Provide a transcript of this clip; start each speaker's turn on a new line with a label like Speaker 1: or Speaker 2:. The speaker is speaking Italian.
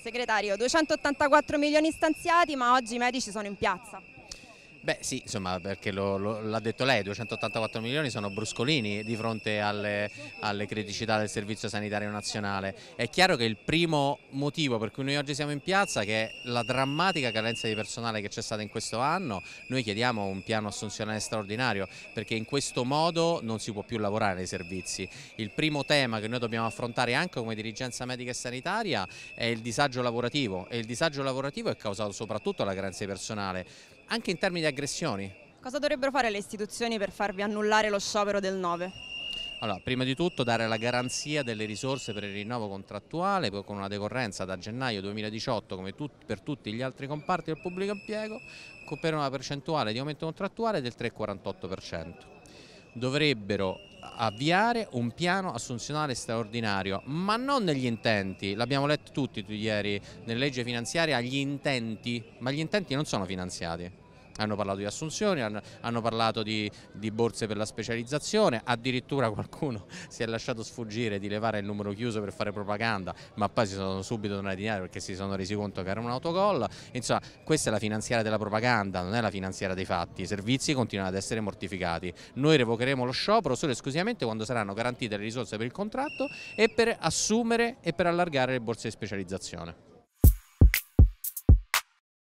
Speaker 1: Segretario, 284 milioni stanziati ma oggi i medici sono in piazza.
Speaker 2: Beh sì, insomma perché l'ha detto lei, 284 milioni sono bruscolini di fronte alle, alle, criticità del Servizio Sanitario Nazionale. È chiaro che il primo motivo per cui noi oggi siamo in piazza, che è la drammatica carenza di personale che c'è stata in questo anno, noi chiediamo un piano assunzionale straordinario perché in questo modo non si può più lavorare nei servizi. Il primo tema che noi dobbiamo affrontare anche come dirigenza medica e sanitaria è il disagio lavorativo e il disagio lavorativo è causato soprattutto dalla carenza di personale anche in termini di aggressioni.
Speaker 3: Cosa dovrebbero fare le istituzioni per farvi annullare lo sciopero del 9?
Speaker 2: Allora, prima di tutto dare la garanzia delle risorse per il rinnovo contrattuale con una decorrenza da gennaio 2018 come tut per tutti gli altri comparti del pubblico impiego per una percentuale di aumento contrattuale del 3,48% dovrebbero avviare un piano assunzionale straordinario, ma non negli intenti, l'abbiamo letto tutti tu ieri nella legge finanziaria, gli intenti, ma gli intenti non sono finanziati hanno parlato di assunzioni, hanno, hanno parlato di, di, borse per la specializzazione, addirittura qualcuno si è lasciato sfuggire di levare il numero chiuso per fare propaganda, ma poi si sono subito tornati indietro perché si sono resi conto che era un autogol. Insomma, questa è la finanziaria della propaganda, non è la finanziaria dei fatti. I servizi continuano ad essere mortificati. Noi revocheremo lo sciopero solo e esclusivamente quando saranno garantite le risorse per il contratto e per assumere e per allargare le borse di specializzazione.